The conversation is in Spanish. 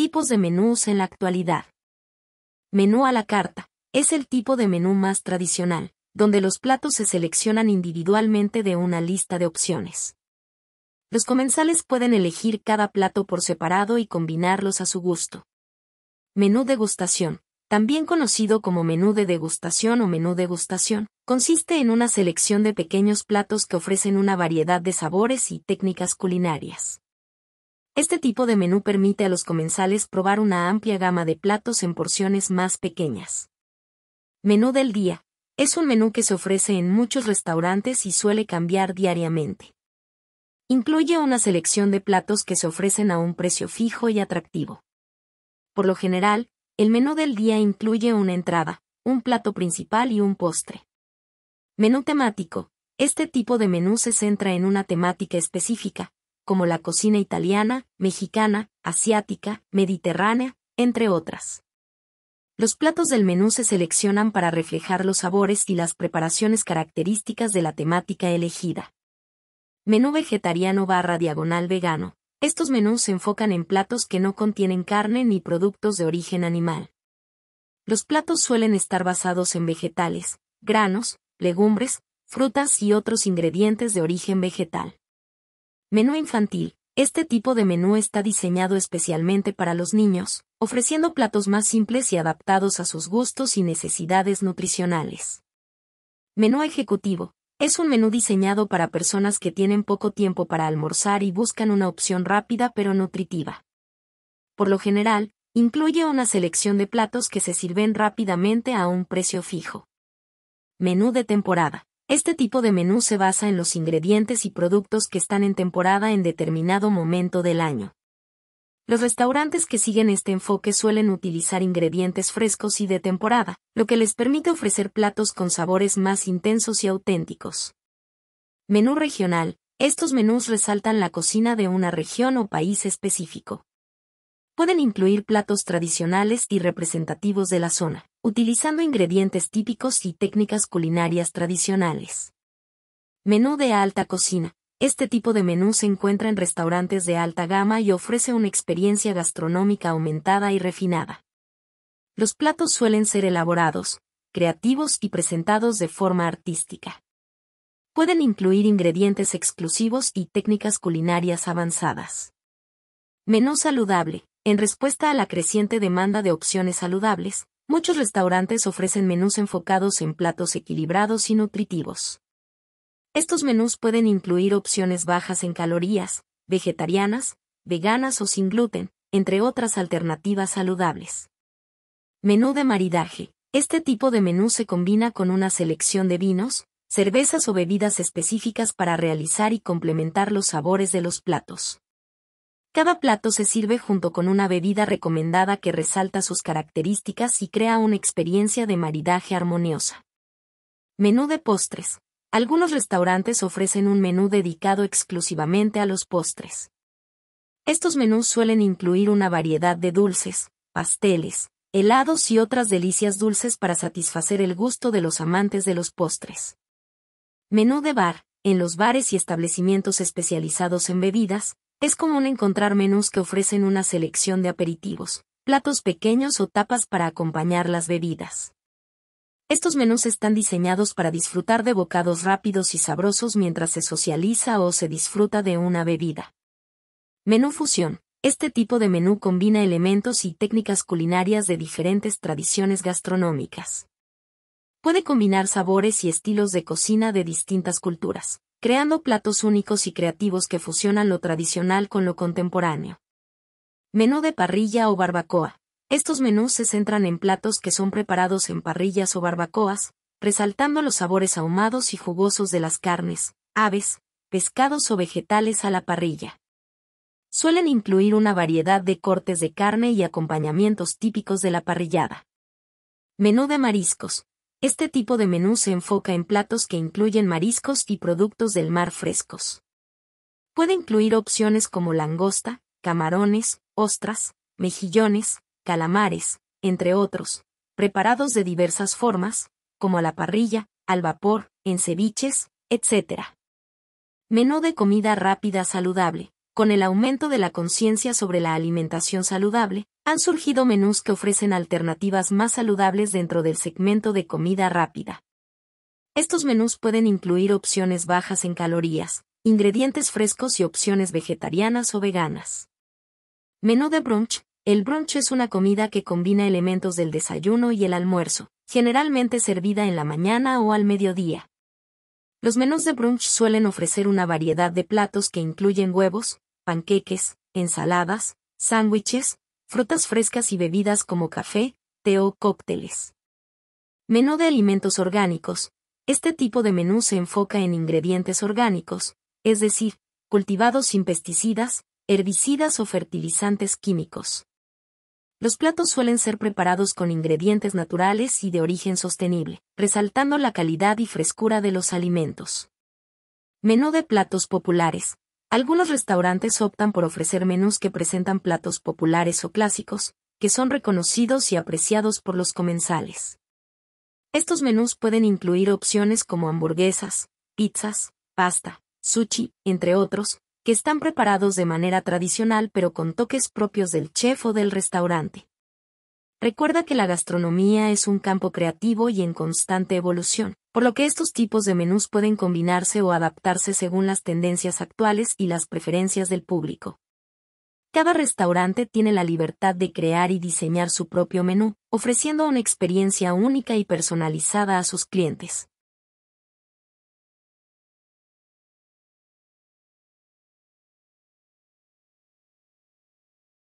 Tipos de menús en la actualidad. Menú a la carta. Es el tipo de menú más tradicional, donde los platos se seleccionan individualmente de una lista de opciones. Los comensales pueden elegir cada plato por separado y combinarlos a su gusto. Menú degustación, también conocido como menú de degustación o menú degustación, consiste en una selección de pequeños platos que ofrecen una variedad de sabores y técnicas culinarias. Este tipo de menú permite a los comensales probar una amplia gama de platos en porciones más pequeñas. Menú del día. Es un menú que se ofrece en muchos restaurantes y suele cambiar diariamente. Incluye una selección de platos que se ofrecen a un precio fijo y atractivo. Por lo general, el menú del día incluye una entrada, un plato principal y un postre. Menú temático. Este tipo de menú se centra en una temática específica, como la cocina italiana, mexicana, asiática, mediterránea, entre otras. Los platos del menú se seleccionan para reflejar los sabores y las preparaciones características de la temática elegida. Menú vegetariano barra diagonal vegano. Estos menús se enfocan en platos que no contienen carne ni productos de origen animal. Los platos suelen estar basados en vegetales, granos, legumbres, frutas y otros ingredientes de origen vegetal. Menú infantil. Este tipo de menú está diseñado especialmente para los niños, ofreciendo platos más simples y adaptados a sus gustos y necesidades nutricionales. Menú ejecutivo. Es un menú diseñado para personas que tienen poco tiempo para almorzar y buscan una opción rápida pero nutritiva. Por lo general, incluye una selección de platos que se sirven rápidamente a un precio fijo. Menú de temporada. Este tipo de menú se basa en los ingredientes y productos que están en temporada en determinado momento del año. Los restaurantes que siguen este enfoque suelen utilizar ingredientes frescos y de temporada, lo que les permite ofrecer platos con sabores más intensos y auténticos. Menú regional. Estos menús resaltan la cocina de una región o país específico pueden incluir platos tradicionales y representativos de la zona, utilizando ingredientes típicos y técnicas culinarias tradicionales. Menú de alta cocina. Este tipo de menú se encuentra en restaurantes de alta gama y ofrece una experiencia gastronómica aumentada y refinada. Los platos suelen ser elaborados, creativos y presentados de forma artística. Pueden incluir ingredientes exclusivos y técnicas culinarias avanzadas. Menú saludable. En respuesta a la creciente demanda de opciones saludables, muchos restaurantes ofrecen menús enfocados en platos equilibrados y nutritivos. Estos menús pueden incluir opciones bajas en calorías, vegetarianas, veganas o sin gluten, entre otras alternativas saludables. Menú de maridaje. Este tipo de menú se combina con una selección de vinos, cervezas o bebidas específicas para realizar y complementar los sabores de los platos. Cada plato se sirve junto con una bebida recomendada que resalta sus características y crea una experiencia de maridaje armoniosa. Menú de postres. Algunos restaurantes ofrecen un menú dedicado exclusivamente a los postres. Estos menús suelen incluir una variedad de dulces, pasteles, helados y otras delicias dulces para satisfacer el gusto de los amantes de los postres. Menú de bar. En los bares y establecimientos especializados en bebidas, es común encontrar menús que ofrecen una selección de aperitivos, platos pequeños o tapas para acompañar las bebidas. Estos menús están diseñados para disfrutar de bocados rápidos y sabrosos mientras se socializa o se disfruta de una bebida. Menú fusión. Este tipo de menú combina elementos y técnicas culinarias de diferentes tradiciones gastronómicas. Puede combinar sabores y estilos de cocina de distintas culturas, creando platos únicos y creativos que fusionan lo tradicional con lo contemporáneo. Menú de parrilla o barbacoa. Estos menús se centran en platos que son preparados en parrillas o barbacoas, resaltando los sabores ahumados y jugosos de las carnes, aves, pescados o vegetales a la parrilla. Suelen incluir una variedad de cortes de carne y acompañamientos típicos de la parrillada. Menú de mariscos. Este tipo de menú se enfoca en platos que incluyen mariscos y productos del mar frescos. Puede incluir opciones como langosta, camarones, ostras, mejillones, calamares, entre otros, preparados de diversas formas, como a la parrilla, al vapor, en ceviches, etc. Menú de comida rápida saludable. Con el aumento de la conciencia sobre la alimentación saludable, han surgido menús que ofrecen alternativas más saludables dentro del segmento de comida rápida. Estos menús pueden incluir opciones bajas en calorías, ingredientes frescos y opciones vegetarianas o veganas. Menú de brunch. El brunch es una comida que combina elementos del desayuno y el almuerzo, generalmente servida en la mañana o al mediodía. Los menús de brunch suelen ofrecer una variedad de platos que incluyen huevos, panqueques, ensaladas, sándwiches, frutas frescas y bebidas como café, té o cócteles. Menú de alimentos orgánicos. Este tipo de menú se enfoca en ingredientes orgánicos, es decir, cultivados sin pesticidas, herbicidas o fertilizantes químicos. Los platos suelen ser preparados con ingredientes naturales y de origen sostenible, resaltando la calidad y frescura de los alimentos. Menú de platos populares. Algunos restaurantes optan por ofrecer menús que presentan platos populares o clásicos, que son reconocidos y apreciados por los comensales. Estos menús pueden incluir opciones como hamburguesas, pizzas, pasta, sushi, entre otros, que están preparados de manera tradicional pero con toques propios del chef o del restaurante. Recuerda que la gastronomía es un campo creativo y en constante evolución, por lo que estos tipos de menús pueden combinarse o adaptarse según las tendencias actuales y las preferencias del público. Cada restaurante tiene la libertad de crear y diseñar su propio menú, ofreciendo una experiencia única y personalizada a sus clientes.